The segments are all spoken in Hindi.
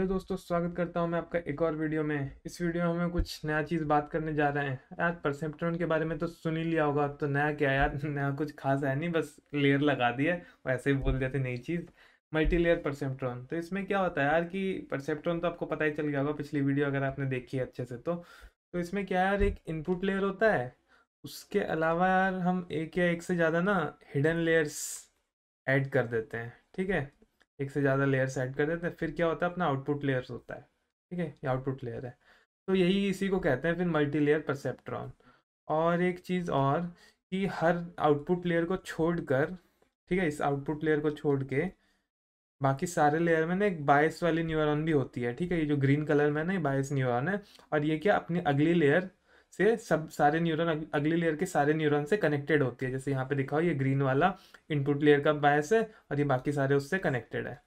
हेलो दोस्तों स्वागत करता हूं मैं आपका एक और वीडियो में इस वीडियो में हमें कुछ नया चीज़ बात करने जा रहे हैं यार परसेप्ट्रॉन के बारे में तो सुन ही लिया होगा तो नया क्या यार नया कुछ खास है नहीं बस लेयर लगा दिए वैसे ही बोल देते नई चीज़ मल्टी लेयर परसेप्ट्रॉन तो इसमें क्या होता है यार कि परसेप्ट्रॉन तो आपको पता ही चल गया होगा पिछली वीडियो अगर आपने देखी है अच्छे से तो तो इसमें क्या यार एक इनपुट लेयर होता है उसके अलावा यार हम एक या एक से ज़्यादा ना हिडन लेयर्स एड कर देते हैं ठीक है एक से ज़्यादा लेयर्स ऐड कर देते हैं फिर क्या होता है अपना आउटपुट लेयर्स होता है ठीक है ये आउटपुट लेयर है तो यही इसी को कहते हैं फिर मल्टी लेयर परसेप्ट्रॉन और एक चीज़ और कि हर आउटपुट लेयर को छोड़ कर ठीक है इस आउटपुट लेयर को छोड़ के बाकी सारे लेयर में ना एक बायस वाली न्यूरॉन भी होती है ठीक है ये जो ग्रीन कलर में ना ये बायस न्यूरॉन है और ये क्या अपनी अगली लेयर से सब सारे न्यूरॉन अगली लेयर के सारे न्यूरॉन से कनेक्टेड होती है जैसे यहाँ पे दिखाओ ये ग्रीन वाला इनपुट लेयर का बायस है और ये बाकी सारे उससे कनेक्टेड है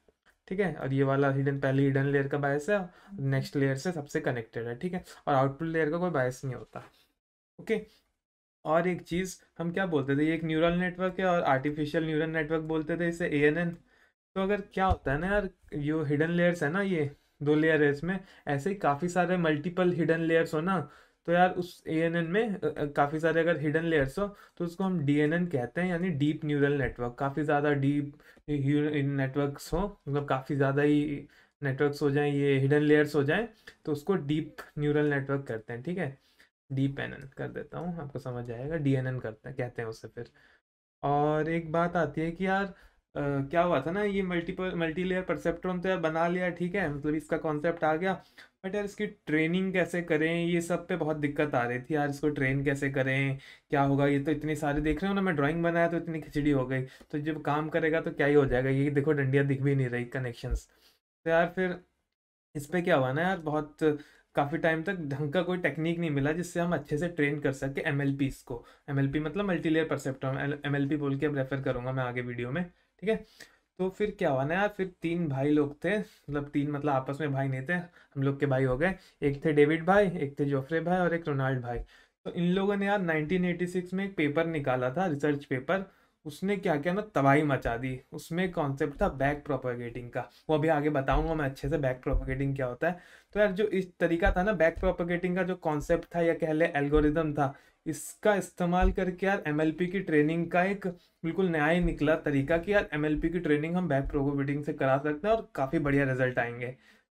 ठीक है और ये वाला हिडन पहले हिडन लेयर का बायस है नेक्स्ट लेयर से सबसे कनेक्टेड है ठीक है और आउटपुट लेयर का कोई बायस नहीं होता ओके और एक चीज़ हम क्या बोलते थे ये एक न्यूरल नेटवर्क है और आर्टिफिशियल न्यूरल नेटवर्क बोलते थे इसे ए तो अगर क्या होता है ना यार यो हिडन लेयर्स है ना ये दो लेयर है इसमें ऐसे ही काफ़ी सारे मल्टीपल हिडन लेयर्स हो ना तो यार उस ए में काफ़ी सारे अगर हिडन लेयर्स हो तो उसको हम डी कहते हैं यानी डीप न्यूरल नेटवर्क काफ़ी ज़्यादा डीप नेटवर्क्स हो मतलब काफ़ी ज़्यादा ही नेटवर्क्स हो जाएं ये हिडन लेयर्स हो जाएं तो उसको डीप न्यूरल नेटवर्क करते हैं ठीक है डीप एन कर देता हूँ आपको समझ आएगा डी करते हैं कहते हैं उसे फिर और एक बात आती है कि यार क्या हुआ था ना ये मल्टीपल मल्टी लेयर परसेप्ट्रॉन तो यार बना लिया ठीक है मतलब इसका कॉन्सेप्ट आ गया बट यार इसकी ट्रेनिंग कैसे करें ये सब पे बहुत दिक्कत आ रही थी यार इसको ट्रेन कैसे करें क्या होगा ये तो इतनी सारे देख रहे हो ना मैं ड्राइंग बनाया तो इतनी खिचड़ी हो गई तो जब काम करेगा तो क्या ही हो जाएगा ये देखो डंडिया दिख भी नहीं रही कनेक्शंस तो यार फिर इस पर क्या हुआ ना यार बहुत काफ़ी टाइम तक ढंग का कोई टेक्निक नहीं मिला जिससे हम अच्छे से ट्रेन कर सके एम को एम मतलब multi layer percept M L बोल के अब रेफर करूँगा मैं आगे वीडियो में ठीक है तो फिर क्या हुआ ना यार फिर तीन भाई लोग थे मतलब तीन मतलब आपस में भाई नहीं थे हम लोग के भाई हो गए एक थे डेविड भाई एक थे जोफ्रे भाई और एक रोनाल्ड भाई तो इन लोगों ने यार 1986 में एक पेपर निकाला था रिसर्च पेपर उसने क्या किया ना तबाही मचा दी उसमें कॉन्सेप्ट था बैक प्रोपोगेटिंग का वो अभी आगे बताऊंगा मैं अच्छे से बैक प्रोपोगेटिंग क्या होता है तो यार जो इस तरीका था ना बैक प्रोपोगेटिंग का जो कॉन्सेप्ट था या कह लें एल्गोरिदम था इसका इस्तेमाल करके यार एम की ट्रेनिंग का एक बिल्कुल नया ही निकला तरीका कि यार एम की ट्रेनिंग हम बैक प्रोकोबिटिंग से करा सकते हैं और काफ़ी बढ़िया रिजल्ट आएंगे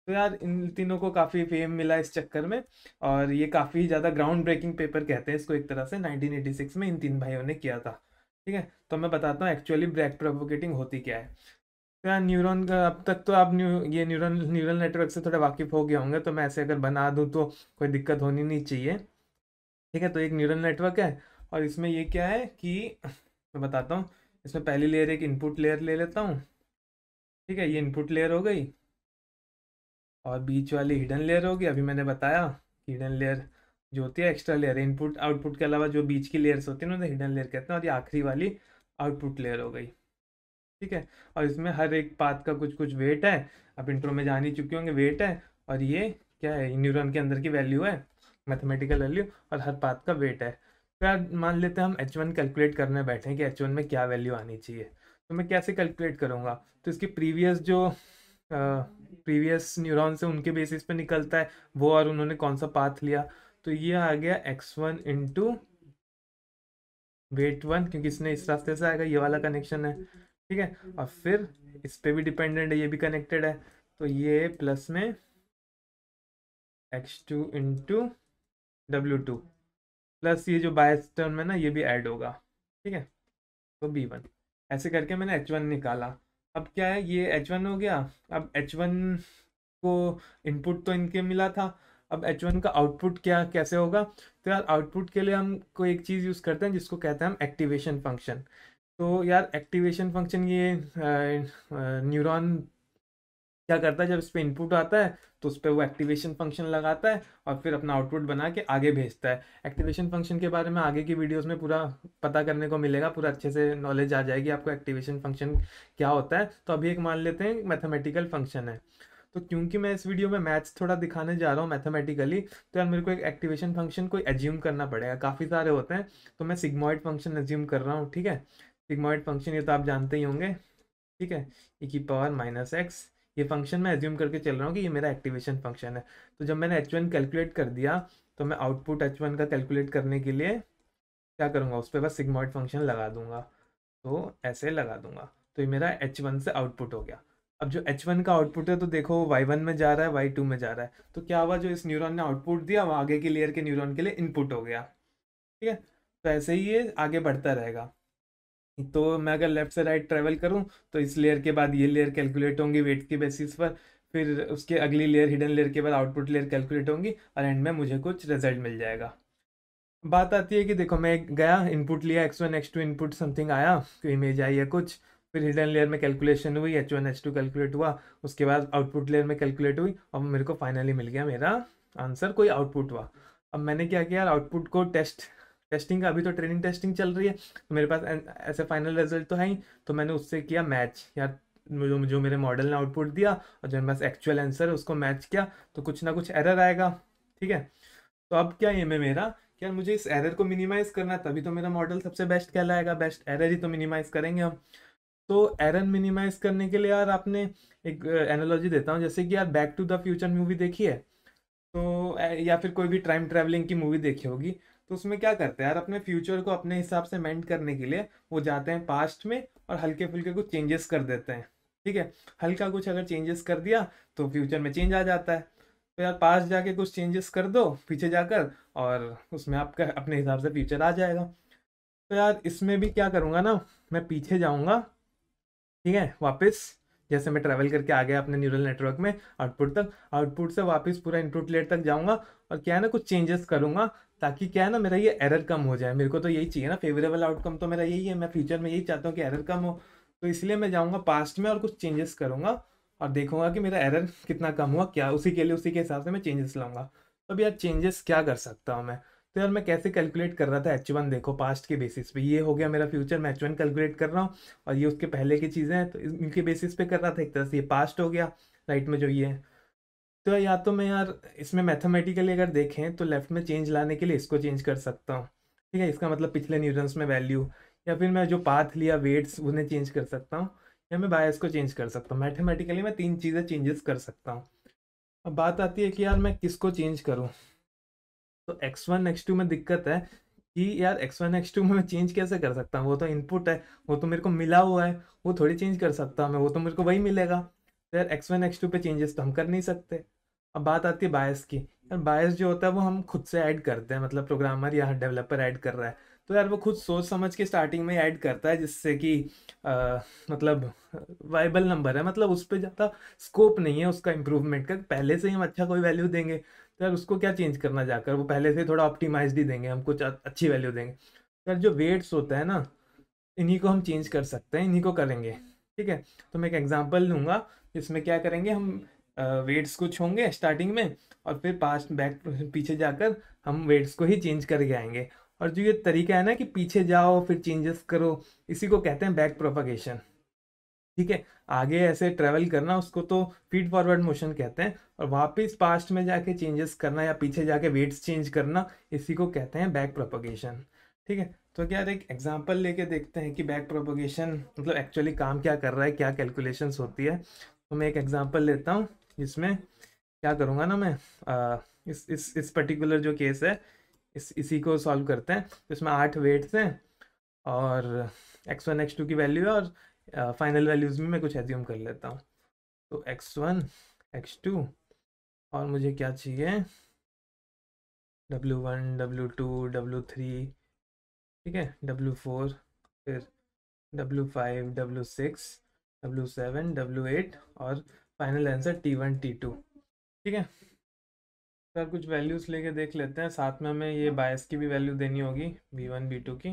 तो यार इन तीनों को काफ़ी फेम मिला इस चक्कर में और ये काफ़ी ज़्यादा ग्राउंड ब्रेकिंग पेपर कहते हैं इसको एक तरह से 1986 में इन तीन भाइयों ने किया था ठीक है तो मैं बताता हूँ एक्चुअली ब्रैक प्रोवोकेटिंग होती क्या है तो यार न्यूरॉन का अब तक तो आप न्यू ये न्यूरोन न्यूरल नेटवर्क से थोड़ा वाकिफ हो गए होंगे तो मैं ऐसे अगर बना दूँ तो कोई दिक्कत होनी नहीं चाहिए ठीक है तो एक न्यूरल नेटवर्क है और इसमें ये क्या है कि मैं बताता हूँ इसमें पहली लेयर एक इनपुट लेयर ले लेता हूँ ठीक है ये इनपुट लेयर हो गई और बीच वाली हिडन लेयर होगी अभी मैंने बताया हिडन लेयर जो होती है एक्स्ट्रा लेयर इनपुट आउटपुट के अलावा जो बीच की लेयर्स होती है ना उन्हें हिडन लेयर कहते हैं और ये आखिरी वाली आउटपुट लेयर हो गई ठीक है और इसमें हर एक पात का कुछ कुछ वेट है आप इंट्रो में जान ही चुके होंगे वेट है और ये क्या है न्यूरॉन के अंदर की वैल्यू है मैथमेटिकल वैल्यू और हर पाथ का वेट है तो यार मान लेते हैं हम एच वन कैलकुलेट करने बैठे हैं कि एच वन में क्या वैल्यू आनी चाहिए तो मैं कैसे कैलकुलेट करूँगा तो इसकी प्रीवियस जो प्रीवियस न्यूरॉन्स से उनके बेसिस पे निकलता है वो और उन्होंने कौन सा पाथ लिया तो ये आ गया x one into weight one क्योंकि इसने इस रास्ते से आएगा ये वाला कनेक्शन है ठीक है और फिर इस पर भी डिपेंडेंट है ये भी कनेक्टेड है तो ये प्लस में एक्स टू इंटू डब्ल्यू टू प्लस ये जो बायस टर्म है ना ये भी ऐड होगा ठीक है तो बी वन ऐसे करके मैंने एच वन निकाला अब क्या है ये एच वन हो गया अब एच वन को इनपुट तो इनके मिला था अब एच वन का आउटपुट क्या कैसे होगा तो यार आउटपुट के लिए हम कोई एक चीज़ यूज़ करते हैं जिसको कहते हैं हम एक्टिवेशन फंक्शन तो यार एक्टिवेशन फंक्शन ये न्यूरॉन क्या करता है जब इस पर इनपुट आता है तो उस पर वो एक्टिवेशन फंक्शन लगाता है और फिर अपना आउटपुट बना के आगे भेजता है एक्टिवेशन फंक्शन के बारे में आगे की वीडियोस में पूरा पता करने को मिलेगा पूरा अच्छे से नॉलेज आ जाएगी आपको एक्टिवेशन फंक्शन क्या होता है तो अभी एक मान लेते हैं मैथमेटिकल फंक्शन है तो क्योंकि मैं इस वीडियो में मैथ्स थोड़ा दिखाने जा रहा हूँ मैथमेटिकली तो यार मेरे को एक एक्टिवेशन फंक्शन कोई एज्यूम करना पड़ेगा काफ़ी सारे होते हैं तो मैं सिग्मॉइड फंक्शन एज्यूम कर रहा हूँ ठीक है सिग्मॉइड फंक्शन ये तो आप जानते ही होंगे ठीक है ई e की पावर माइनस एक्स ये फंक्शन मैं एज्यूम करके चल रहा हूँ कि ये मेरा एक्टिवेशन फंक्शन है तो जब मैंने एच वन कैलकुलेट कर दिया तो मैं आउटपुट एच वन का कैलकुलेट करने के लिए क्या करूँगा उस पर बस सिग्मॉइड फंक्शन लगा दूंगा तो ऐसे लगा दूंगा तो ये मेरा एच वन से आउटपुट हो गया अब जो एच वन का आउटपुट है तो देखो वाई वन में जा रहा है वाई टू में जा रहा है तो क्या हुआ जो इस न्यूरॉन ने आउटपुट दिया वो आगे की लेयर के न्यूरॉन के लिए इनपुट हो गया ठीक है तो ऐसे ही ये आगे बढ़ता रहेगा तो मैं अगर लेफ़्ट से राइट ट्रैवल करूं तो इस लेयर के बाद ये लेयर कैलकुलेट होंगी वेट के बेसिस पर फिर उसके अगली लेयर हिडन लेयर के बाद आउटपुट लेयर कैलकुलेट होंगी और एंड में मुझे कुछ रिजल्ट मिल जाएगा बात आती है कि देखो मैं गया इनपुट लिया x one x two input something आया तो इमेज आई या कुछ फिर हिडन लेयर में कैलकुलेशन हुई h one h two calculate हुआ उसके बाद आउटपुट लेयर में कैलकुलेट हुई और मेरे को फाइनली मिल गया मेरा आंसर कोई आउटपुट हुआ अब मैंने क्या किया आउटपुट को टेस्ट टेस्टिंग का अभी तो ट्रेनिंग टेस्टिंग चल रही है तो मेरे पास ऐसे फाइनल रिजल्ट तो है ही तो मैंने उससे किया मैच यार जो जो मेरे मॉडल ने आउटपुट दिया और जो मेरे पास एक्चुअल आंसर है उसको मैच किया तो कुछ ना कुछ एरर आएगा ठीक है तो अब क्या एम है मेरा कि यार मुझे इस एरर को मिनिमाइज़ करना तभी तो मेरा मॉडल सबसे बेस्ट कहलाएगा बेस्ट एरर ही तो मिनिमाइज़ करेंगे हम तो एरर मिनिमाइज़ करने के लिए यार आपने एक एनालॉजी देता हूँ जैसे कि यार back to the future movie देखी है तो या फिर कोई भी टाइम ट्रैवलिंग की मूवी देखी होगी तो उसमें क्या करते हैं यार अपने फ्यूचर को अपने हिसाब से मेंट करने के लिए वो जाते हैं पास्ट में और हल्के फुल्के कुछ चेंजेस कर देते हैं ठीक है हल्का कुछ अगर चेंजेस कर दिया तो फ्यूचर में चेंज आ जाता है तो यार पास जाके कुछ चेंजेस कर दो पीछे जाकर और उसमें आपका अपने हिसाब से फ्यूचर आ जाएगा तो यार इसमें भी क्या करूँगा ना मैं पीछे जाऊँगा ठीक है वापस जैसे मैं ट्रैवल करके आ गया अपने न्यूरल नेटवर्क में आउटपुट तक आउटपुट से वापस पूरा इनपुट लेट तक जाऊँगा और क्या है ना कुछ चेंजेस करूँगा ताकि क्या है ना मेरा ये एरर कम हो जाए मेरे को तो यही चाहिए ना फेवरेबल आउटकम तो मेरा यही है मैं फ्यूचर में यही चाहता हूँ कि एरर कम हो तो इसलिए मैं जाऊँगा पास्ट में और कुछ चेंजेस करूँगा और देखूंगा कि मेरा एरर कितना कम हुआ क्या उसी के लिए उसी के हिसाब से मैं चेंजेस लाऊंगा तो अब यार चेंजेस क्या कर सकता हूँ मैं तो यार मैं कैसे कैलकुलेट कर रहा था एच वन देखो पास्ट के बेसिस पे ये हो गया मेरा फ्यूचर मैं एच वन कैलकुलेट कर रहा हूँ और ये उसके पहले की चीज़ें हैं तो इनके बेसिस पे कर रहा था एक तरह से ये पास्ट हो गया राइट में जो ये है तो या तो मैं यार इसमें मैथमेटिकली अगर देखें तो लेफ्ट में चेंज लाने के लिए इसको चेंज कर सकता हूँ ठीक है इसका मतलब पिछले न्यूरन्स में वैल्यू या फिर मैं जो पाथ लिया वेट्स उन्हें चेंज कर सकता हूँ या मैं बायस को चेंज कर सकता हूँ मैथमेटिकली मैं तीन चीज़ें चेंजेस कर सकता हूँ अब बात आती है कि यार मैं किसको चेंज करूँ तो एक्स वन एक्स टू में दिक्कत है कि यार एक्स वन एक्स टू में मैं चेंज कैसे कर सकता हूँ वो तो इनपुट है वो तो मेरे को मिला हुआ है वो थोड़ी चेंज कर सकता हूँ मैं वो तो मेरे को वही मिलेगा यार एक्स वन एक्स टू पर चेंजेस तो हम कर नहीं सकते अब बात आती है बायस की यार बायस जो होता है वो हम खुद से ऐड करते हैं मतलब प्रोग्रामर या डेवलपर ऐड कर रहा है तो यार वो खुद सोच समझ के स्टार्टिंग में ऐड करता है जिससे कि मतलब वाइबल नंबर है मतलब उस पर ज़्यादा स्कोप नहीं है उसका इम्प्रूवमेंट का पहले से ही हम अच्छा कोई वैल्यू देंगे तो यार उसको क्या चेंज करना जाकर वो पहले से थोड़ा ऑप्टिमाइज ही देंगे हम कुछ अच्छी वैल्यू देंगे तो यार जो वेट्स होता है ना इन्हीं को हम चेंज कर सकते हैं इन्हीं को करेंगे ठीक है तो मैं एक एग्जाम्पल लूंगा इसमें क्या करेंगे हम वेट्स कुछ होंगे स्टार्टिंग में और फिर पास्ट बैक पीछे जाकर हम वेट्स को ही चेंज करके आएंगे और जो ये तरीका है ना कि पीछे जाओ फिर चेंजेस करो इसी को कहते हैं बैक प्रोपगेशन ठीक है आगे ऐसे ट्रेवल करना उसको तो फीड फॉरवर्ड मोशन कहते हैं और वापस पास्ट में जाके चेंजेस करना या पीछे जाके वेट्स चेंज करना इसी को कहते हैं बैक प्रोपगेशन ठीक है तो क्या एक एग्जांपल लेके देखते हैं कि बैक प्रोपोगेशन मतलब एक्चुअली काम क्या कर रहा है क्या कैलकुलेशंस होती है तो मैं एक एग्जांपल लेता हूँ जिसमें क्या करूँगा ना मैं आ, इस इस इस पर्टिकुलर जो केस है इस इसी को सॉल्व करते हैं तो इसमें आठ वेट्स हैं और एक्स वन एक्स टू की वैल्यू है और फाइनल वैल्यूज़ में मैं कुछ एज्यूम कर लेता हूँ तो एक्स वन एक्स टू और मुझे क्या चाहिए W one W two W three ठीक है डब्ल्यू फोर फिर W five W six W seven W eight और final answer T one T two ठीक है सर तो कुछ वैल्यूज़ लेके देख लेते हैं साथ में हमें ये बायस की भी वैल्यू देनी होगी बी वन बी टू की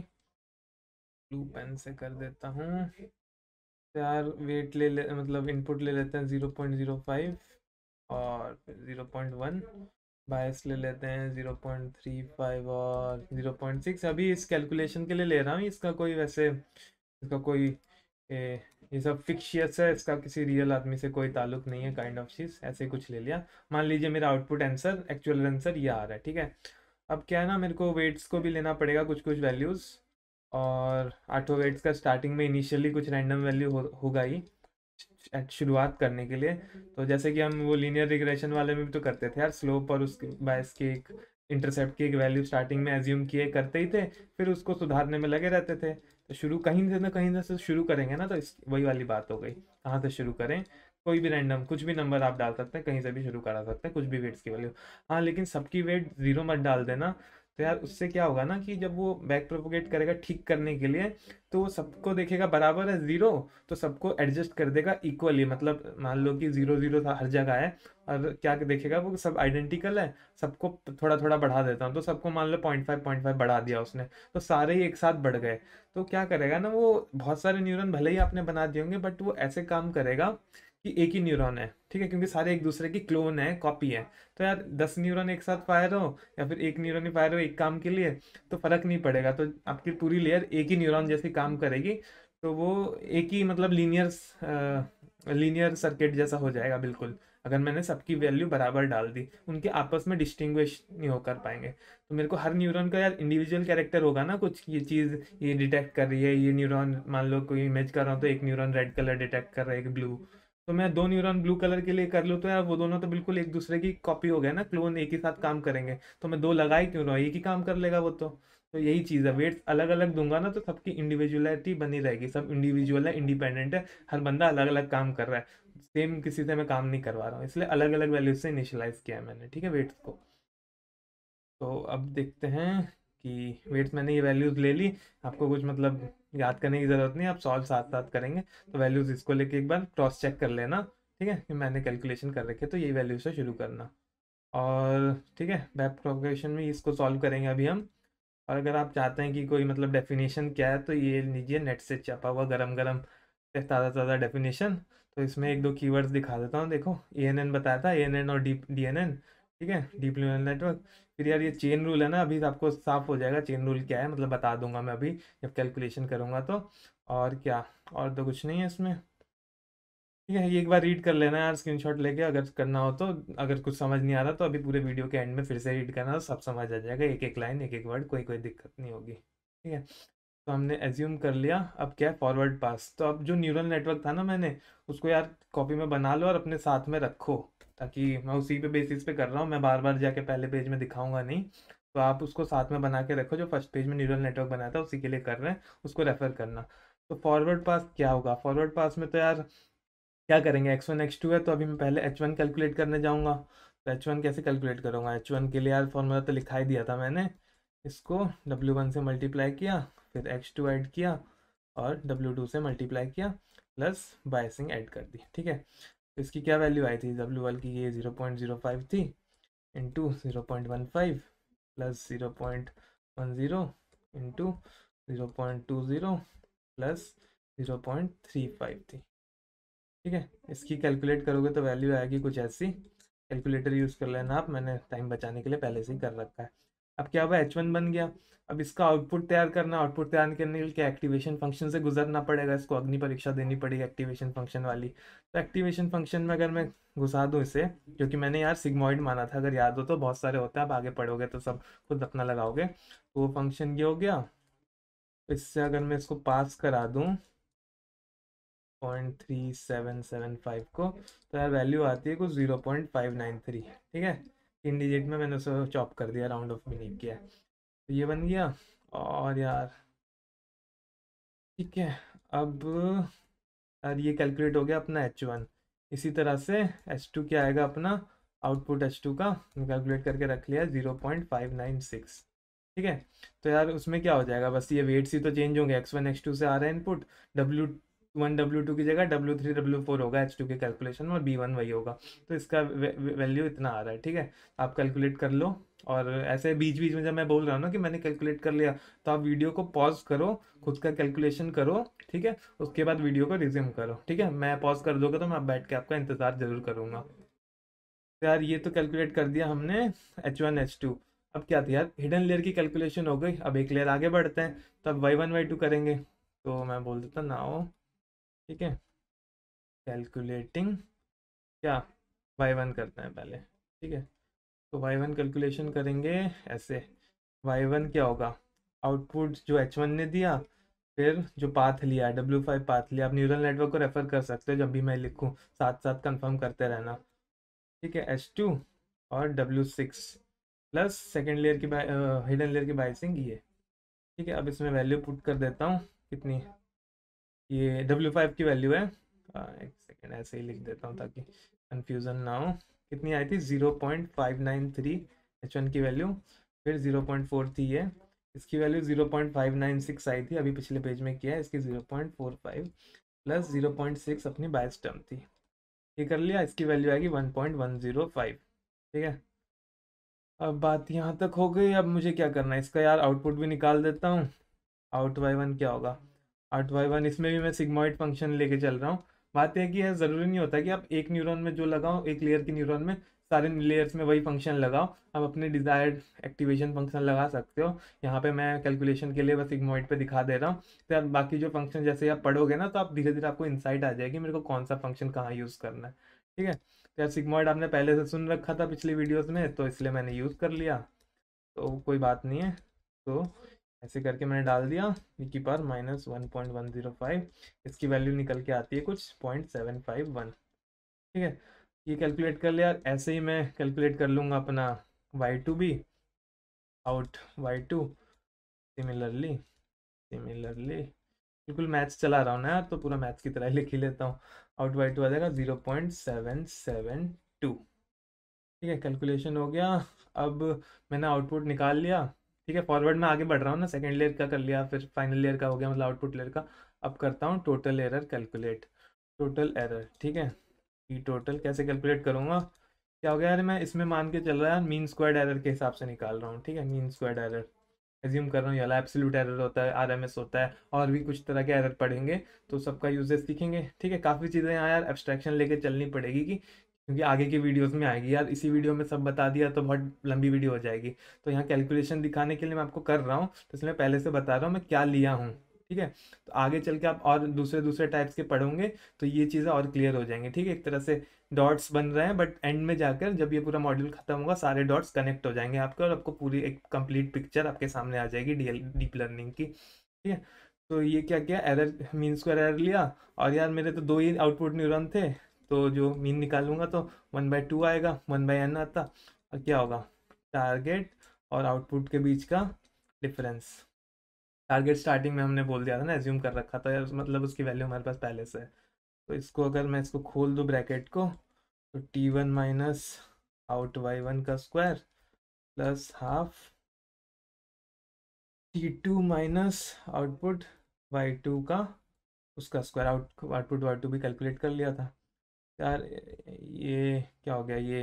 ब्लू पेन से कर देता हूँ चार वेट ले, ले मतलब इनपुट ले लेते हैं ज़ीरो पॉइंट ज़ीरो फाइव और ज़ीरो पॉइंट वन बायस ले लेते हैं 0.35 और 0.6 अभी इस कैलकुलेशन के लिए ले रहा हूँ इसका कोई वैसे इसका कोई ए, ये सब फिक्शियस है इसका किसी रियल आदमी से कोई ताल्लुक नहीं है काइंड ऑफ चीज़ ऐसे कुछ ले लिया मान लीजिए मेरा आउटपुट आंसर एक्चुअल आंसर ये आ रहा है ठीक है अब क्या है ना मेरे को वेट्स को भी लेना पड़ेगा कुछ कुछ वैल्यूज़ और आठों वेट्स का स्टार्टिंग में इनिशियली कुछ रैंडम वैल्यू हो, होगा ही शुरुआत करने के लिए तो जैसे कि हम वो लीनियर रिग्रेशन वाले में भी तो करते थे यार स्लोप और उसके बायस के एक इंटरसेप्ट की एक वैल्यू स्टार्टिंग में एज्यूम किए करते ही थे फिर उसको सुधारने में लगे रहते थे तो शुरू कहीं से ना कहीं से शुरू करेंगे ना तो इस वही वाली बात हो गई कहाँ से शुरू करें कोई भी रैंडम कुछ भी नंबर आप डाल सकते हैं कहीं से भी शुरू करा सकते हैं कुछ भी वेट्स की वैल्यू हाँ लेकिन सबकी वेट ज़ीरो मत डाल देना तो यार उससे क्या होगा ना कि जब वो बैक प्रोपोगेट करेगा ठीक करने के लिए तो वो सबको देखेगा बराबर है ज़ीरो तो सबको एडजस्ट कर देगा इक्वली मतलब मान लो कि ज़ीरो ज़ीरो था हर जगह है और क्या देखेगा वो सब आइडेंटिकल है सबको थोड़ा थोड़ा बढ़ा देता हूँ तो सबको मान लो पॉइंट फाइव पॉइंट फाइव बढ़ा दिया उसने तो सारे ही एक साथ बढ़ गए तो क्या करेगा ना वो बहुत सारे न्यूरन भले ही आपने बना दिए होंगे बट वो ऐसे काम करेगा कि एक ही न्यूरॉन है ठीक है क्योंकि सारे एक दूसरे की क्लोन है कॉपी है तो यार दस न्यूरॉन एक साथ फायर हो या फिर एक न्यूरॉन ही फायर हो एक काम के लिए तो फर्क नहीं पड़ेगा तो आपकी पूरी लेयर एक ही न्यूरॉन जैसी काम करेगी तो वो एक ही मतलब लीनियर लीनियर सर्किट जैसा हो जाएगा बिल्कुल अगर मैंने सबकी वैल्यू बराबर डाल दी उनके आपस में डिस्टिंग्विश नहीं हो कर पाएंगे तो मेरे को हर न्यूरॉन का यार इंडिविजुअल कैरेक्टर होगा ना कुछ ये चीज़ ये डिटेक्ट कर रही है ये न्यूरॉन मान लो कोई इमेज कर रहा हूँ तो एक न्यूरॉन रेड कलर डिटेक्ट कर रहा है एक ब्लू तो मैं दो न्यूरॉन ब्लू कलर के लिए कर लूँ तो यार वो दोनों तो बिल्कुल एक दूसरे की कॉपी हो गए ना क्लोन एक ही साथ काम करेंगे तो मैं दो लगा ही क्यों रहा एक ही काम कर लेगा वो तो तो यही चीज़ है वेट्स अलग अलग दूंगा ना तो सबकी इंडिविजुअलिटी बनी रहेगी सब इंडिविजुअल है इंडिपेंडेंट है हर बंदा अलग अलग काम कर रहा है सेम किसी से मैं काम नहीं करवा रहा हूँ इसलिए अलग अलग वैल्यूज से इनिशलाइज किया है मैंने ठीक है वेट्स को तो अब देखते हैं कि वेट्स मैंने ये वैल्यूज़ ले ली आपको कुछ मतलब याद करने की ज़रूरत नहीं आप सॉल्व साथ साथ करेंगे तो वैल्यूज़ इसको लेके एक बार क्रॉस चेक कर लेना ठीक है मैंने कैलकुलेशन कर रखे तो ये वैल्यू से शुरू करना और ठीक है वेब प्रोग्रेशन में इसको सॉल्व करेंगे अभी हम और अगर आप चाहते हैं कि कोई मतलब डेफिनेशन क्या है तो ये लीजिए नेट से चपा हुआ गरम गरम ताज़ा ताज़ा डेफिनेशन तो इसमें एक दो कीवर्ड्स दिखा देता हूँ देखो ए एन एन बताया था ए एन एन और डी डी एन एन ठीक है डीप न्यूरल नेटवर्क फिर यार ये चेन रूल है ना अभी तो आपको साफ हो जाएगा चेन रूल क्या है मतलब बता दूंगा मैं अभी जब कैलकुलेशन करूँगा तो और क्या और तो कुछ नहीं है इसमें ठीक है ये एक बार रीड कर लेना यार स्क्रीनशॉट लेके अगर करना हो तो अगर कुछ समझ नहीं आ रहा तो अभी पूरे वीडियो के एंड में फिर से रीड करना तो सब समझ आ जाएगा एक एक लाइन एक एक वर्ड कोई कोई दिक्कत नहीं होगी ठीक है तो हमने एज्यूम कर लिया अब क्या है फॉरवर्ड पास तो अब जो न्यूरल नेटवर्क था ना मैंने उसको यार कॉपी में बना लो और अपने साथ में रखो ताकि मैं उसी पे बेसिस पे कर रहा हूँ मैं बार बार जाके पहले पेज में दिखाऊंगा नहीं तो आप उसको साथ में बना के रखो जो फर्स्ट पेज में न्यूरल नेटवर्क बनाया था उसी के लिए कर रहे हैं उसको रेफर करना तो फॉरवर्ड पास क्या होगा फॉरवर्ड पास में तो यार क्या करेंगे एक्स वन एक्स टू है तो अभी मैं पहले एच वन कैलकुलेट करने जाऊँगा तो एच वन कैसे कैलकुलेट करूँगा एच वन के लिए यार फॉर्मूला तो लिखा ही दिया था मैंने इसको डब्ल्यू वन से मल्टीप्लाई किया फिर एक्स टू ऐड किया और डब्ल्यू टू से मल्टीप्लाई किया प्लस बाइसिंग ऐड कर दी ठीक है तो इसकी क्या वैल्यू आई थी डब्ल्यू वन की ये ज़ीरो पॉइंट ज़ीरो फाइव थी into zero point one five plus zero point one zero into zero point two zero plus zero point three five थी ठीक है इसकी कैलकुलेट करोगे तो वैल्यू आएगी कुछ ऐसी कैलकुलेटर यूज़ कर लेना आप मैंने टाइम बचाने के लिए पहले से ही कर रखा है अब क्या हुआ एच वन बन गया अब इसका आउटपुट तैयार करना आउटपुट तैयार करने के लिए एक्टिवेशन फंक्शन से गुजरना पड़ेगा इसको अग्नि परीक्षा देनी पड़ेगी एक्टिवेशन फंक्शन वाली तो एक्टिवेशन फंक्शन में अगर मैं घुसा दूँ इसे क्योंकि मैंने यार सिग्मॉइड माना था अगर याद हो तो बहुत सारे होते हैं आप आगे पढ़ोगे तो सब खुद अपना लगाओगे तो वो फंक्शन ये हो गया इससे अगर मैं इसको पास करा दूँ point three seven seven five को तो यार वैल्यू आती है कुछ zero point five nine three ठीक है तीन डिजिट में मैंने उसे चॉप कर दिया राउंड ऑफ भी नहीं किया हम्म। तो ये बन गया और यार ठीक है अब यार ये कैलकुलेट हो गया अपना एच वन इसी तरह से एच टू क्या आएगा अपना आउटपुट एच टू का कैलकुलेट करके रख लिया zero point five nine six ठीक है तो यार उसमें क्या हो जाएगा बस ये वेट्स ही तो चेंज होंगे एक्स वन एक्स टू से आ रहे हैं input W one W two की जगह डब्ल्यू थ्री डब्ल्यू फोर होगा एच टू के कैलकुलेशन और बी वन वही होगा तो इसका वैल्यू इतना आ रहा है ठीक है आप कैलकुलेट कर लो और ऐसे बीच बीच में जब मैं बोल रहा हूँ ना कि मैंने कैलकुलेट कर लिया तो आप वीडियो को पॉज करो खुद का कैलकुलेशन करो ठीक है उसके बाद वीडियो को रिज्यूम करो ठीक है मैं पॉज कर दोगे तो मैं बैठ के आपका इंतज़ार ज़रूर करूँगा तो यार ये तो कैलकुलेट कर दिया हमने एच वन एच टू अब क्या था यार हिडन लेयर की कैलकुलेशन हो गई अब एक लेयर आगे बढ़ते हैं तो अब वाई वन वाई टू करेंगे तो मैं बोल देता ना हो ठीक है कैलकुलेटिंग क्या वाई वन करते हैं पहले ठीक है तो वाई वन कैलकुलेशन करेंगे ऐसे वाई वन क्या होगा आउटपुट जो एच वन ने दिया फिर जो पाथ लिया डब्ल्यू फाइव पाथ लिया आप न्यूरल नेटवर्क को रेफर कर सकते हो जब भी मैं लिखूँ साथ साथ कंफर्म करते रहना ठीक है एच टू और डब्ल्यू सिक्स प्लस सेकेंड लेयर की हिडन लेयर की बाइसिंग ये ठीक है अब इसमें वैल्यू पुट कर देता हूँ कितनी ये डब्ल्यू फाइव की वैल्यू है एक सेकेंड ऐसे ही लिख देता हूँ ताकि कन्फ्यूज़न ना हो कितनी आई थी zero point five nine three h one की वैल्यू फिर ज़ीरो पॉइंट फोर थी ये इसकी value zero point five nine six आई थी अभी पिछले पेज में किया है इसकी zero point four five plus zero point six अपनी बायस टर्म थी ये कर लिया इसकी वैल्यू आएगी one point one zero five ठीक है अब बात यहाँ तक हो गई अब मुझे क्या करना है इसका यार आउटपुट भी निकाल देता हूँ आउट वाई वन क्या होगा आठ वाई वन इसमें भी मैं सिग्मोइड फंक्शन लेके चल रहा हूँ बात यह कि यह ज़रूरी नहीं होता कि आप एक न्यूरॉन में जो लगाओ एक लेयर के न्यूरॉन में सारे लेयर्स में वही फंक्शन लगाओ आप अपने डिज़ायर्ड एक्टिवेशन फंक्शन लगा सकते हो यहाँ पे मैं कैलकुलेशन के लिए बस इग्मोइड पे दिखा दे रहा हूँ तो आप बाकी जो फंक्शन जैसे आप पढ़ोगे ना तो आप धीरे धीरे आपको इंसाइट आ जाएगी मेरे को कौन सा फंक्शन कहाँ यूज़ करना है ठीक है तो यार सिग्मोइड आपने पहले से सुन रखा था पिछली वीडियोज़ में तो इसलिए मैंने यूज़ कर लिया तो कोई बात नहीं है तो ऐसे करके मैंने डाल दिया निकी पार minus one point one zero five इसकी वैल्यू निकल के आती है कुछ पॉइंट सेवन फाइव वन ठीक है ये कैलकुलेट कर लिया ऐसे ही मैं कैलकुलेट कर लूँगा अपना वाई टू भी out y two similarly similarly बिल्कुल मैथ्स चला रहा हूँ ना यार तो पूरा मैथ्स की तरह ही लिख ही लेता हूँ आउट वाई टू आ जाएगा zero point seven seven two ठीक है कैलकुलेशन हो गया अब मैंने आउटपुट निकाल लिया ठीक है फॉरवर्ड में आगे बढ़ रहा हूँ ना सेकेंड लेयर का कर लिया फिर फाइनल लेयर का हो गया मतलब आउटपुट लेयर का अब करता हूँ total error calculate total error ठीक है कि टोटल कैसे कैलकुलेट करूँगा क्या हो गया यार मैं इसमें मान के चल रहा है मीन स्क्वायर्ड एरर के हिसाब से निकाल रहा हूँ ठीक है मीन स्क्वायर्ड एरर एज्यूम कर रहा हूँ यहाँ एब्सोल्यूट एरर होता है आरएमएस होता है और भी कुछ तरह के एरर पढ़ेंगे तो सबका यूजेस सीखेंगे ठीक है काफ़ी चीज़ें यहाँ यार एब्स्ट्रैक्शन लेके चलनी पड़ेगी कि क्योंकि आगे की वीडियोस में आएगी यार इसी वीडियो में सब बता दिया तो बहुत लंबी वीडियो हो जाएगी तो यहाँ कैलकुलेशन दिखाने के लिए मैं आपको कर रहा हूँ तो इसलिए पहले से बता रहा हूँ मैं क्या लिया हूँ ठीक है तो आगे चल के आप और दूसरे दूसरे टाइप्स के पढ़ोगे तो ये चीज़ें और क्लियर हो जाएंगी ठीक है एक तरह से डॉट्स बन रहे हैं बट एंड में जाकर जब ये पूरा मॉड्यूल खत्म होगा सारे डॉट्स कनेक्ट हो जाएंगे आपके और आपको पूरी एक कंप्लीट पिक्चर आपके सामने आ जाएगी डी डीप लर्निंग की ठीक है तो ये क्या किया एरर मीन स्क्वायर एरर लिया और यार मेरे तो दो ही आउटपुट न्यूरॉन थे तो जो मीन निकालूंगा तो वन बाई टू आएगा वन बाई एन आता और क्या होगा टारगेट और आउटपुट के बीच का डिफरेंस टारगेट स्टार्टिंग में हमने बोल दिया था ना एज्यूम कर रखा था मतलब उसकी वैल्यू हमारे पास पहले से है तो इसको अगर मैं इसको खोल दूँ ब्रैकेट को तो t one minus out Y one का square plus half T two minus output y two का उसका square out output y two भी कैलकुलेट कर लिया था यार ये क्या हो गया ये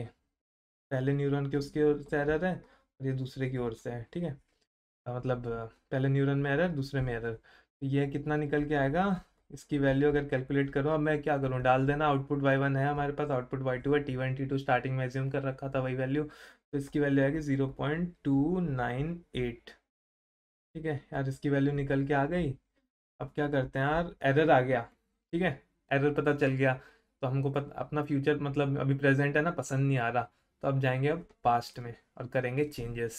पहले न्यूरॉन के उसकी ओर से एरर है और ये दूसरे की ओर से है ठीक है मतलब पहले न्यूरॉन में एरर दूसरे में एरर तो ये कितना निकल के आएगा इसकी वैल्यू अगर कैलकुलेट करो अब मैं क्या करूँ डाल देना आउटपुट वाई वन है हमारे पास आउटपुट वाई टू है t one T two starting में ज्यूम कर रखा था वही वैल्यू तो इसकी वैल्यू आएगी zero point two nine eight ठीक है यार इसकी वैल्यू निकल के आ गई अब क्या करते हैं यार एरर आ गया ठीक है एरर पता चल गया तो हमको पत, अपना फ्यूचर मतलब अभी प्रेजेंट है ना पसंद नहीं आ रहा तो अब जाएंगे अब पास्ट में और करेंगे चेंजेस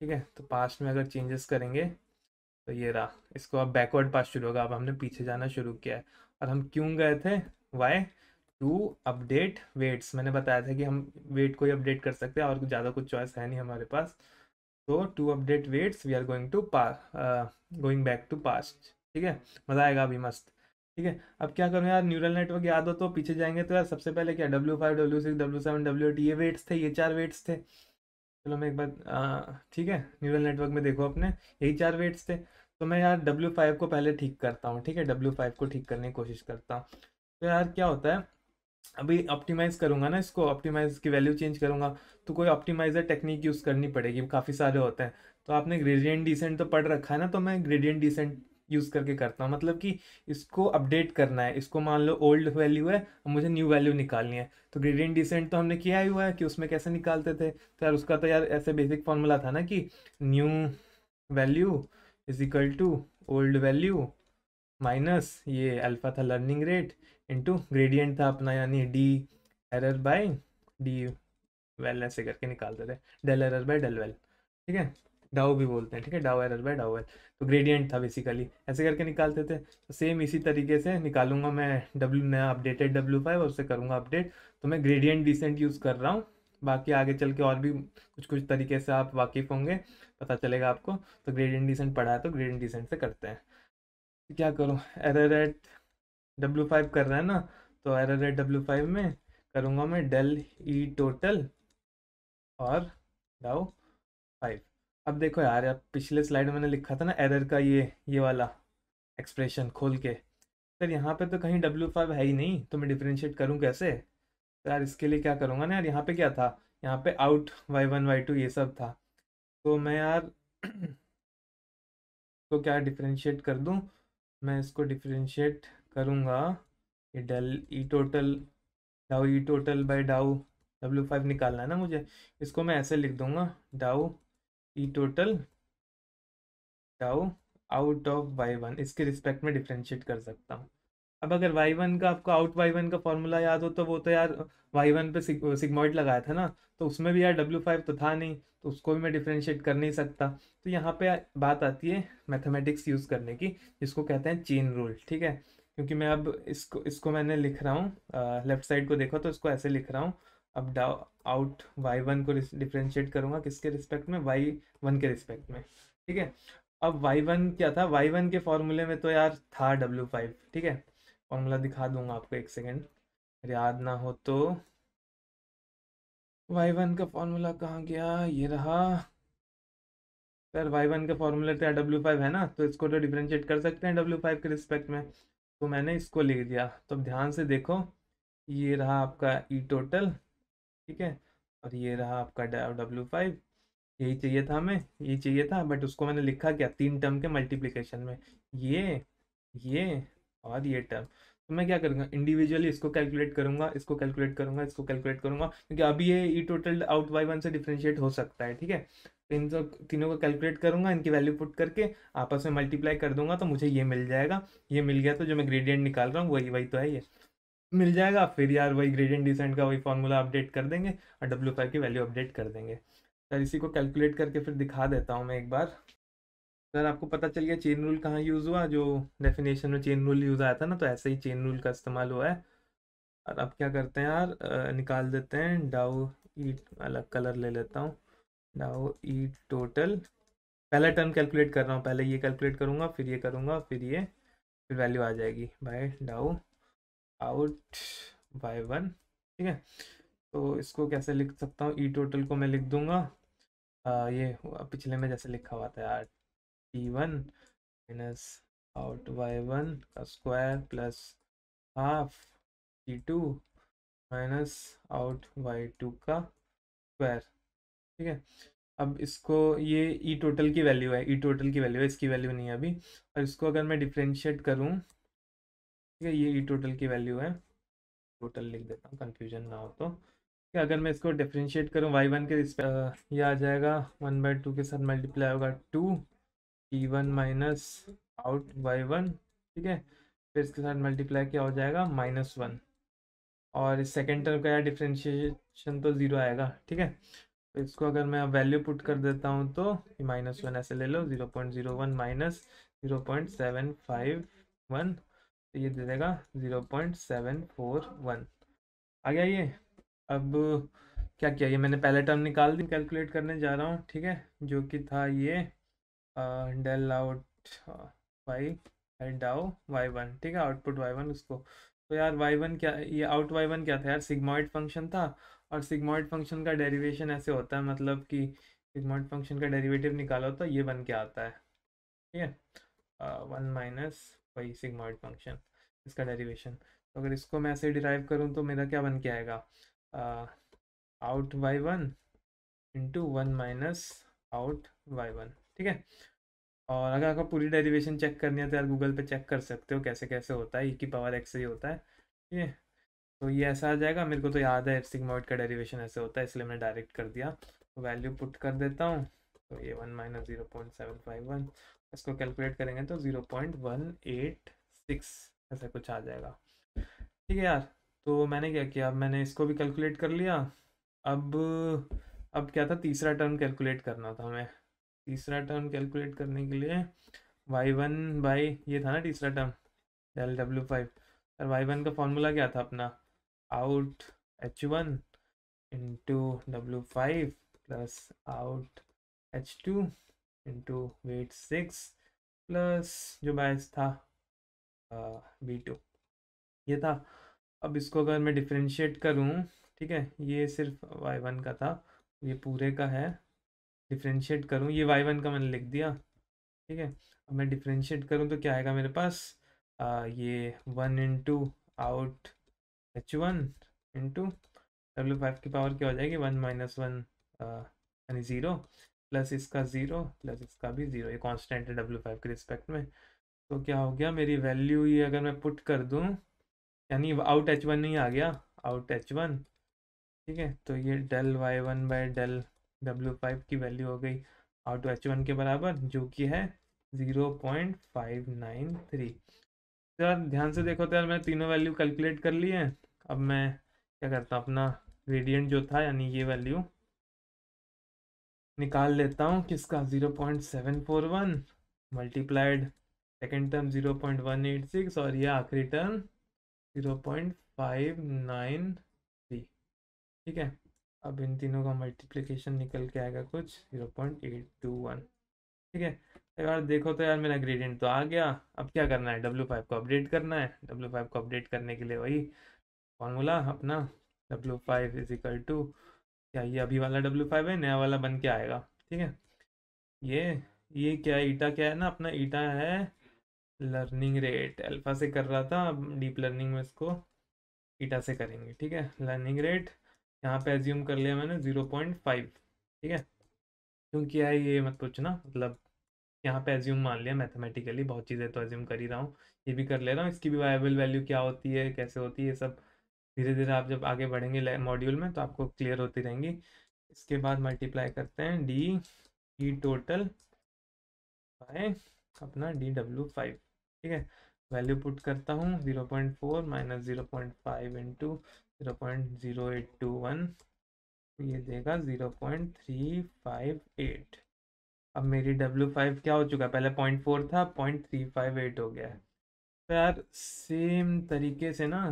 ठीक है तो पास्ट में अगर चेंजेस करेंगे तो ये रहा इसको अब बैकवर्ड पास्ट शुरू होगा अब हमने पीछे जाना शुरू किया है और हम क्यों गए थे वाई टू अपडेट वेट्स मैंने बताया था कि हम वेट को ही अपडेट कर सकते हैं और ज़्यादा कुछ चॉइस है नहीं हमारे पास तो to update weights we are going to going back to past ठीक है मज़ा आएगा अभी मस्त ठीक है अब क्या करूँ यार न्यूरल नेटवर्क याद हो तो पीछे जाएंगे तो यार सबसे पहले क्या W five W six W seven W eight ये वेट्स थे ये चार वेट्स थे चलो मैं एक बार ठीक है न्यूरल नेटवर्क में देखो अपने यही चार वेट्स थे तो मैं यार डब्ल्यू फाइव को पहले ठीक करता हूँ ठीक है डब्ल्यू फाइव को ठीक करने की कोशिश करता हूँ तो यार क्या होता है अभी ऑप्टिमाइज़ करूँगा ना इसको ऑप्टिमाइज़ की वैल्यू चेंज करूँगा तो कोई ऑप्टिमाइज़र टेक्निक यूज़ करनी पड़ेगी काफ़ी सारे होते हैं तो आपने ग्रेडियंट डिसेंट तो पढ़ रखा है ना तो मैं ग्रेडियंट डिसेंट यूज़ करके करता हूँ मतलब कि इसको अपडेट करना है इसको मान लो ओल्ड वैल्यू है और मुझे न्यू वैल्यू निकालनी है तो ग्रेडियंट डिसेंट तो हमने किया ही हुआ है कि उसमें कैसे निकालते थे तो यार उसका तो यार ऐसे बेसिक फॉर्मूला था ना कि new value is equal to old value minus ये अल्फ़ा था लर्निंग रेट इंटू ग्रेडियंट था अपना यानी d error by d well ऐसे करके निकालते थे del error by del well ठीक है डाउ भी बोलते हैं ठीक है dow error by dow L तो ग्रेडियंट था बेसिकली ऐसे करके निकालते थे तो सेम इसी तरीके से निकालूंगा मैं डब्ल्यू नया अपडेटेड डब्ल्यू फाइव और उससे करूँगा अपडेट तो मैं ग्रेडियंट डिसेंट यूज़ कर रहा हूँ बाकी आगे चल के और भी कुछ कुछ तरीके से आप वाकिफ होंगे पता चलेगा आपको तो ग्रेडियंट डिसेंट पढ़ा है तो ग्रेडियंट डिसेंट से करते हैं तो क्या करूँ एरर एट डब्ल्यू फाइव कर रहा है ना तो एरर एट डब्ल्यू फाइव में करूँगा मैं डेल ई टोटल और डाउ फाइव अब देखो यार यार पिछले स्लाइड में मैंने लिखा था ना एरर का ये ये वाला एक्सप्रेशन खोल के सर यहाँ पे तो कहीं डब्ल्यू फाइव है ही नहीं तो मैं डिफ्रेंशिएट करूँ कैसे तो यार इसके लिए क्या करूँगा ना यार यहाँ पे क्या था यहाँ पे out Y one Y two ये सब था तो मैं यार तो क्या डिफ्रेंशिएट कर दूँ मैं इसको डिफ्रेंशिएट करूँगा ये del E total dow E total by dow W five निकालना है ना मुझे इसको मैं ऐसे लिख दूँगा dow P total tau out of Y one इसके रिस्पेक्ट में डिफ्रेंशिएट कर सकता हूँ अब अगर वाई वन का आपको आउट वाई वन का फॉर्मूला याद हो तो वो तो यार वाई वन पे सिग्मोइड लगाया था ना तो उसमें भी यार डब्ल्यू फाइव तो था नहीं तो उसको भी मैं डिफ्रेंशिएट कर नहीं सकता तो यहाँ पे बात आती है मैथमेटिक्स यूज़ करने की जिसको कहते हैं चेन रूल ठीक है क्योंकि मैं अब इसको इसको मैंने लिख रहा हूँ लेफ्ट साइड को देखो तो इसको ऐसे लिख रहा हूँ अब डाउ आउट वाई वन को डिफ्रेंशिएट करूँगा किसके रिस्पेक्ट में वाई वन के रिस्पेक्ट में ठीक है अब वाई वन क्या था वाई वन के फॉर्मूले में तो यार था डब्ल्यू फाइव ठीक है फॉर्मूला दिखा दूंगा आपको एक सेकेंड याद ना हो तो वाई वन का फॉर्मूला कहाँ गया ये रहा सर वाई वन का फॉर्मूला था डब्ल्यू फाइव है ना तो इसको तो डिफ्रेंशिएट कर सकते हैं डब्ल्यू फाइव के रिस्पेक्ट में तो मैंने इसको ले लिया तो ध्यान से देखो ये रहा आपका ई e टोटल ठीक है और ये रहा आपका डब्ल्यू फाइव यही चाहिए था हमें ये चाहिए था बट उसको मैंने लिखा क्या तीन टर्म के मल्टीप्लिकेशन में ये ये और ये टर्म तो मैं क्या करूँगा इंडिविजुअली इसको कैलकुलेट करूँगा इसको कैलकुलेट करूँगा इसको कैलकुलेट करूँगा क्योंकि अभी ये E total out Y one से डिफ्रेंशिएट हो सकता है ठीक है तो इन सब तीनों को कैलकुलेट करूँगा इनकी वैल्यू पुट करके आपस में मल्टीप्लाई कर दूंगा तो मुझे ये मिल जाएगा ये मिल गया तो जो मैं ग्रेडियंट निकाल रहा हूँ वही वही तो है ये मिल जाएगा फिर यार वही ग्रेडियंट डिसेंट का वही फार्मूला अपडेट कर देंगे और डब्ल्यू फाइव की वैल्यू अपडेट कर देंगे सर इसी को कैलकुलेट करके फिर दिखा देता हूँ मैं एक बार सर आपको पता चल गया चेन रूल कहाँ यूज़ हुआ जो डेफिनेशन में चेन रूल यूज़ आया था ना तो ऐसे ही चेन रूल का इस्तेमाल हुआ है और अब क्या करते हैं यार निकाल देते हैं डाउ ईट अलग कलर ले लेता हूँ डाउ ईट टोटल पहला टर्म कैलकुलेट कर रहा हूँ पहले ये कैलकुलेट करूँगा फिर ये करूँगा फिर ये फिर वैल्यू आ जाएगी बाय डाउ आउट बाय वन ठीक है तो इसको कैसे लिख सकता हूँ ई e टोटल को मैं लिख दूंगा आ, ये पिछले में जैसे लिखा हुआ था यार T e one minus out by one का square plus half T two minus out by two का स्क्वायर ठीक है अब इसको ये ई e टोटल की वैल्यू है ई टोटल की वैल्यू है इसकी वैल्यू नहीं है अभी और इसको अगर मैं डिफ्रेंशिएट करूँ ठीक है ये ई e टोटल की वैल्यू है टोटल लिख देता हूँ कन्फ्यूजन ना हो तो कि अगर मैं इसको डिफ्रेंशिएट करूँ वाई वन के ये आ जाएगा वन बाई टू के साथ मल्टीप्लाई होगा two E one minus out Y one ठीक है फिर इसके साथ मल्टीप्लाई क्या हो जाएगा माइनस वन और इस सेकेंड टर्म का यार डिफ्रेंशिएशन तो ज़ीरो आएगा ठीक है तो इसको अगर मैं वैल्यू पुट कर देता हूँ तो माइनस वन ऐसे ले लो zero point zero one minus zero point seven five one तो ये दे देगा zero point seven four one आ गया ये अब क्या किया ये मैंने पहला टर्म निकाल दी कैलकुलेट करने जा रहा हूँ ठीक है जो कि था ये del out Y dow Y one ठीक है आउटपुट वाई वन उसको तो यार वाई वन क्या ये आउट वाई वन क्या था यार सिग्मॉइड फंक्शन था और सिग्मॉइड फंक्शन का डेरिवेशन ऐसे होता है मतलब कि सिग्मॉइड फंक्शन का डेरिवेटिव निकालो तो ये बन के आता है ठीक है वन माइनस वही सिगमॉइड फंक्शन इसका डेरिवेशन तो अगर इसको मैं ऐसे डिराइव करूँ तो मेरा क्या बन के आएगा out Y one into one minus out Y one ठीक है और अगर आपको पूरी डेरिवेशन चेक करनी है तो यार गूगल पे चेक कर सकते हो कैसे कैसे होता है ई e की पावर एक्स ही होता है ठीक है तो ये ऐसा आ जाएगा मेरे को तो याद है सिग्माइड का डेरिवेशन ऐसे होता है इसलिए मैंने डायरेक्ट कर दिया तो वैल्यू पुट कर देता हूँ तो ये one minus zero point seven five one इसको कैलकुलेट करेंगे तो zero point one eight six ऐसा कुछ आ जाएगा ठीक है यार तो मैंने क्या किया मैंने इसको भी कैलकुलेट कर लिया अब अब क्या था तीसरा टर्म कैलकुलेट करना था हमें तीसरा टर्म कैलकुलेट करने के लिए वाई वन बाई ये था ना तीसरा टर्म डेल डब्ल्यू फाइव और वाई वन का फॉर्मूला क्या था अपना out H one into W five plus out H two into weight six plus जो बैच था बी टू ये था अब इसको अगर मैं डिफ्रेंशिएट करूँ ठीक है ये सिर्फ वाई वन का था ये पूरे का है डिफ्रेंशिएट करूँ ये वाई वन का मैंने लिख दिया ठीक है अब मैं डिफ्रेंशिएट करूँ तो क्या आएगा मेरे पास आ, ये one into out H one into W five की पावर क्या हो जाएगी वन माइनस वन यानी ज़ीरो प्लस इसका ज़ीरो प्लस इसका भी ज़ीरो ये कांस्टेंट है डब्ल्यू फाइव के रिस्पेक्ट में तो क्या हो गया मेरी वैल्यू ये अगर मैं पुट कर दूँ यानी आउट एच वन नहीं आ गया आउट एच वन ठीक है तो ये del Y one by del W five की वैल्यू हो गई आउट एच वन के बराबर जो कि है zero point five nine three sir ध्यान से देखो तो यार मैं तीनों वैल्यू कैलकुलेट कर ली है अब मैं क्या करता हूँ अपना ग्रेडियंट जो था यानी ये वैल्यू निकाल लेता हूँ किसका zero point seven four one multiplied second term zero point one eight six और ये आखिरी term zero point five nine three ठीक है अब इन तीनों का मल्टीप्लिकेशन निकल के आएगा कुछ zero point eight two one ठीक है तो यार देखो तो यार मेरा ग्रेडियंट तो आ गया अब क्या करना है डब्ल्यू फाइव को अपडेट करना है डब्ल्यू फाइव को अपडेट करने के लिए वही फॉर्मूला अपना डब्ल्यू फाइव इजिकल टू क्या ये अभी वाला डब्ल्यू फाइव है नया वाला बन के आएगा ठीक है ये ये क्या ईटा क्या है ना अपना ईटा है लर्निंग रेट अल्फा से कर रहा था डीप लर्निंग में इसको ईटा से करेंगे ठीक है लर्निंग रेट यहाँ पे एज्यूम कर लिया मैंने ज़ीरो पॉइंट फाइव ठीक है क्योंकि है ये मत पूछना मतलब यहाँ पे एज्यूम मान लिया मैथमेटिकली बहुत चीज़ें तो एज्यूम कर ही रहा हूँ ये भी कर ले रहा हूँ इसकी भी वायबल वैल्यू क्या होती है कैसे होती है ये सब धीरे धीरे आप जब आगे बढ़ेंगे मॉड्यूल में तो आपको क्लियर होती रहेंगी इसके बाद मल्टीप्लाई करते हैं डी ई टोटल बाय अपना डी डब्ल्यू फाइव ठीक है वैल्यू पुट करता हूँ zero point four minus zero point five into zero point zero eight two one ये देगा zero point three five eight अब मेरी डब्ल्यू फाइव क्या हो चुका पहले पॉइंट फोर था पॉइंट थ्री फाइव एट हो गया है तो यार सेम तरीके से ना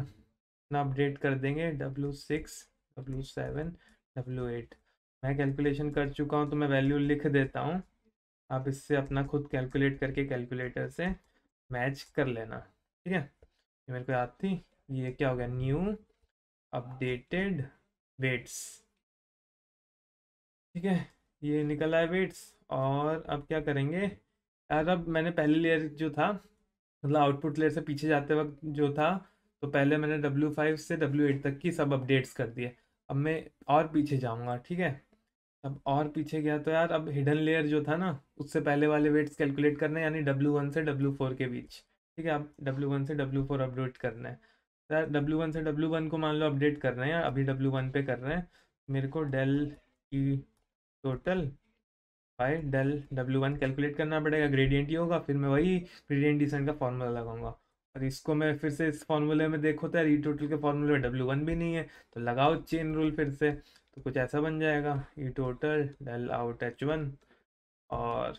अपडेट कर देंगे W six W seven W eight मैं कैलकुलेशन कर चुका हूँ तो मैं वैल्यू लिख देता हूँ आप इससे अपना खुद कैलकुलेट करके कैलकुलेटर से मैच कर लेना ठीक है ये मेरे को याद थी ये क्या हो गया न्यू अपडेटेड वेट्स ठीक है ये निकल आए वेट्स और अब क्या करेंगे यार अब मैंने पहले लेयर जो था मतलब आउटपुट लेयर से पीछे जाते वक्त जो था तो पहले मैंने डब्ल्यू फाइव से डब्ल्यू एट तक की सब अपडेट्स कर दिए अब मैं और पीछे जाऊँगा ठीक है अब और पीछे गया तो यार अब हिडन लेयर जो था ना उससे पहले वाले वेट्स कैलकुलेट करने यानी डब्ल्यू वन से डब्ल्यू फोर के बीच ठीक है अब डब्ल्यू वन से डब्ल्यू फोर अपडेट करना है तो यार डब्ल्यू वन से डब्ल्यू वन को मान लो अपडेट कर रहे हैं यार अभी डब्ल्यू वन पे कर रहे हैं मेरे को del E total by del W one calculate करना पड़ेगा ग्रेडियंट ही होगा फिर मैं वही ग्रेडियंट डिसेंट का फॉर्मूला लगाऊंगा और इसको मैं फिर से इस फॉर्मूले में देखो तो यार ई e टोटल के फॉर्मूले में डब्ल्यू वन भी नहीं है तो लगाओ चेन रूल फिर से तो कुछ ऐसा बन जाएगा E total del out H one और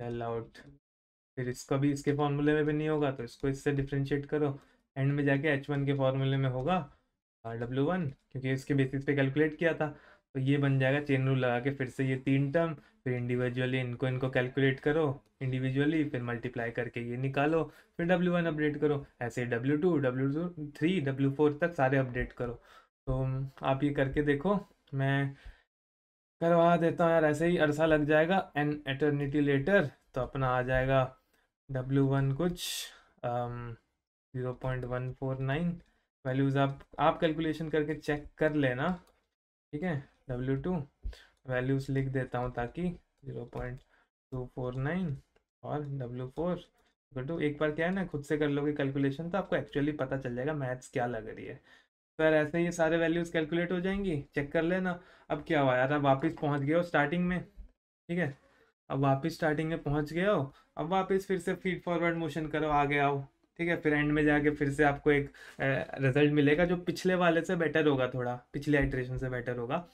डेल आउट फिर इसका भी इसके फॉर्मूले में भी नहीं होगा तो इसको इससे डिफ्रेंशिएट करो एंड में जाके एच वन के फॉर्मूले में होगा डब्ल्यू वन क्योंकि इसके बेसिस पे कैलकुलेट किया था तो ये बन जाएगा चेन रूल लगा के फिर से ये तीन टर्म फिर इंडिविजुअली इनको इनको कैलकुलेट करो इंडिविजुअली फिर मल्टीप्लाई करके ये निकालो फिर डब्ल्यू वन अपडेट करो ऐसे W two W two three W four तक सारे अपडेट करो तो आप ये करके देखो मैं करवा देता हूँ यार ऐसे ही अरसा लग जाएगा एन एटर्निटी लेटर तो अपना आ जाएगा डब्ल्यू वन कुछ zero point one four nine values आप आप कैलकुलेशन करके चेक कर लेना ठीक है डब्ल्यू टू वैल्यूज लिख देता हूँ ताकि zero point two four nine और डब्ल्यू फोर टू एक बार क्या है ना खुद से कर लोगे कैलकुलेशन तो आपको एक्चुअली पता चल जाएगा मैथ्स क्या लग रही है फिर ऐसे ये सारे वैल्यूज कैलकुलेट हो जाएंगी चेक कर लेना अब क्या हुआ यार अब वापस पहुँच गए हो स्टार्टिंग में ठीक है अब वापस स्टार्टिंग में पहुँच गए हो अब वापस फिर से फीड फॉरवर्ड मोशन करो आगे आओ ठीक है फिर एंड में जाके फिर से आपको एक रिजल्ट मिलेगा जो पिछले वाले से बेटर होगा थोड़ा पिछले आइट्रेशन से बेटर होगा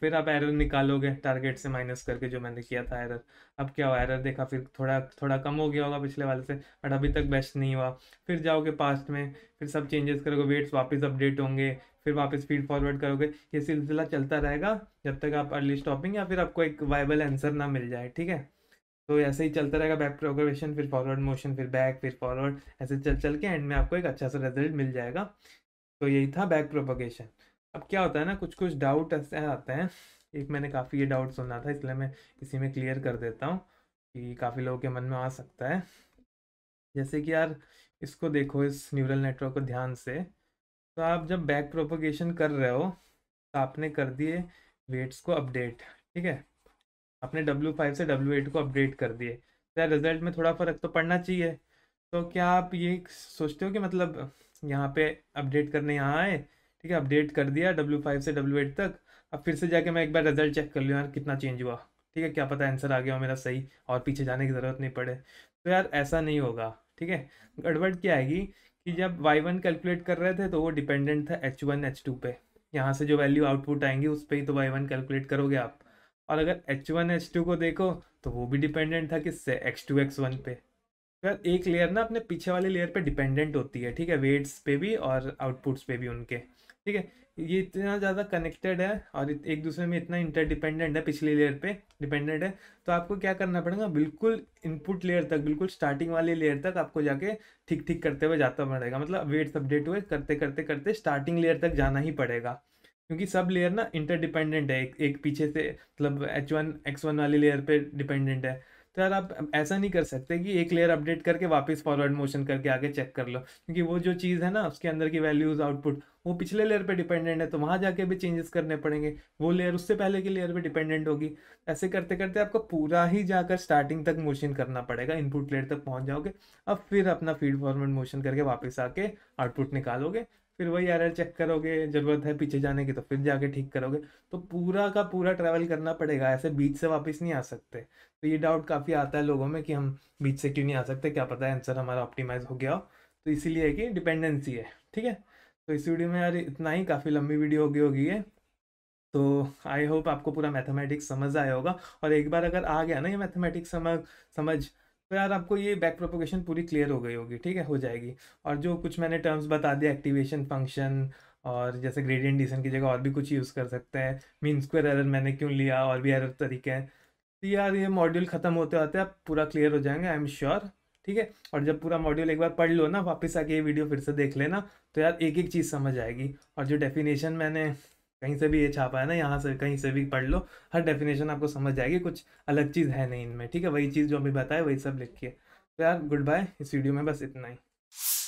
फिर आप एरर निकालोगे टारगेट से माइनस करके जो मैंने किया था एरर अब क्या हुआ एरर देखा फिर थोड़ा थोड़ा कम हो गया होगा पिछले वाले से बट अभी तक बेस्ट नहीं हुआ फिर जाओगे पास्ट में फिर सब चेंजेस करोगे वेट्स वापस अपडेट होंगे फिर वापस फीड फॉरवर्ड करोगे ये सिलसिला चलता रहेगा जब तक आप अर्ली स्टॉपिंग या फिर आपको एक वाइबल आंसर ना मिल जाए ठीक है तो ऐसे ही चलता रहेगा बैक प्रोग्रेशन फिर फॉरवर्ड मोशन फिर बैक फिर फॉरवर्ड ऐसे चल चल के एंड में आपको एक अच्छा सा रिजल्ट मिल जाएगा तो यही था बैक प्रोपोगेशन अब क्या होता है ना कुछ कुछ डाउट ऐसे आते हैं एक मैंने काफ़ी ये डाउट सुना था इसलिए मैं इसी में क्लियर कर देता हूँ कि काफ़ी लोगों के मन में आ सकता है जैसे कि यार इसको देखो इस न्यूरल नेटवर्क को ध्यान से तो आप जब बैक प्रोपोगेशन कर रहे हो तो आपने कर दिए वेट्स को अपडेट ठीक है आपने डब्ल्यू फाइव से डब्ल्यू एट को अपडेट कर दिए तो यार रिजल्ट में थोड़ा फ़र्क तो पड़ना चाहिए तो क्या आप ये सोचते हो कि मतलब यहाँ पे अपडेट करने यहाँ आए ठीक है अपडेट कर दिया डब्ल्यू फाइव से डब्ल्यू एट तक अब फिर से जाके मैं एक बार रिजल्ट चेक कर लूँ यार कितना चेंज हुआ ठीक है क्या पता आंसर आ गया हो मेरा सही और पीछे जाने की ज़रूरत नहीं पड़े तो यार ऐसा नहीं होगा ठीक है गड़बड़ क्या आएगी कि जब वाई वन कैलकुलेट कर रहे थे तो वो डिपेंडेंट था एच वन एच टू पे यहाँ से जो वैल्यू आउटपुट आएंगी उस पर ही तो वाई वन कैलकुलेट करोगे आप और अगर एच वन एच टू को देखो तो वो भी डिपेंडेंट था किससे एक्स टू एक्स वन पे तो यार एक लेयर ना अपने पीछे वाले लेयर पर डिपेंडेंट होती है ठीक है वेट्स पे भी और आउटपुट्स पे भी उनके ठीक है ये इतना ज़्यादा कनेक्टेड है और एक दूसरे में इतना इंटरडिपेंडेंट है पिछले लेयर पे डिपेंडेंट है तो आपको क्या करना पड़ेगा बिल्कुल इनपुट लेयर तक बिल्कुल स्टार्टिंग वाली लेयर तक आपको जाके ठीक ठीक करते हुए जाता पड़ेगा मतलब वेट्स अपडेट हुए करते करते करते स्टार्टिंग लेयर तक जाना ही पड़ेगा क्योंकि सब लेयर ना इंटरडिपेंडेंट है एक, एक पीछे से मतलब एच वन एक्स वन वाली लेयर पर डिपेंडेंट है यार आप ऐसा नहीं कर सकते कि एक लेयर अपडेट करके वापस फॉरवर्ड मोशन करके आगे चेक कर लो क्योंकि वो जो चीज़ है ना उसके अंदर की वैल्यूज़ आउटपुट वो पिछले लेयर पे डिपेंडेंट है तो वहाँ जाके भी चेंजेस करने पड़ेंगे वो लेयर उससे पहले की लेयर पे डिपेंडेंट होगी ऐसे करते करते आपको पूरा ही जाकर स्टार्टिंग तक मोशन करना पड़ेगा इनपुट लेयर तक पहुँच जाओगे अब फिर अपना फीड फॉरवर्ड मोशन करके वापस आके आउटपुट निकालोगे फिर वही आर चेक करोगे ज़रूरत है पीछे जाने की तो फिर जाके ठीक करोगे तो पूरा का पूरा ट्रैवल करना पड़ेगा ऐसे बीच से वापस नहीं आ सकते तो ये डाउट काफ़ी आता है लोगों में कि हम बीच से क्यों नहीं आ सकते क्या पता है आंसर हमारा ऑप्टिमाइज हो गया हो तो इसीलिए है कि डिपेंडेंसी है ठीक है तो इस वीडियो में यार इतना ही काफ़ी लंबी वीडियो होगी होगी है तो आई होप आपको पूरा मैथमेटिक्स समझ आया होगा और एक बार अगर आ गया ना ये मैथमेटिक्स समझ समझ तो यार आपको ये बैक प्रोपोगेशन पूरी क्लियर हो गई होगी ठीक है हो जाएगी और जो कुछ मैंने टर्म्स बता दिए एक्टिवेशन फंक्शन और जैसे ग्रेडियंट डिसन की जगह और भी कुछ यूज़ कर सकते हैं मीन स्क्वायर एरर मैंने क्यों लिया और भी एरर तरीके हैं तो यार ये मॉड्यूल ख़त्म होते होते आप पूरा क्लियर हो जाएंगे आई एम श्योर ठीक है और जब पूरा मॉड्यूल एक बार पढ़ लो ना वापस आके ये वीडियो फिर से देख लेना तो यार एक एक चीज़ समझ आएगी और जो डेफिनेशन मैंने कहीं से भी ये छापा है ना यहाँ से कहीं से भी पढ़ लो हर डेफिनेशन आपको समझ जाएगी कुछ अलग चीज़ है नहीं इनमें ठीक है वही चीज़ जो अभी बताए वही सब लिखिए तो यार गुड बाय इस वीडियो में बस इतना ही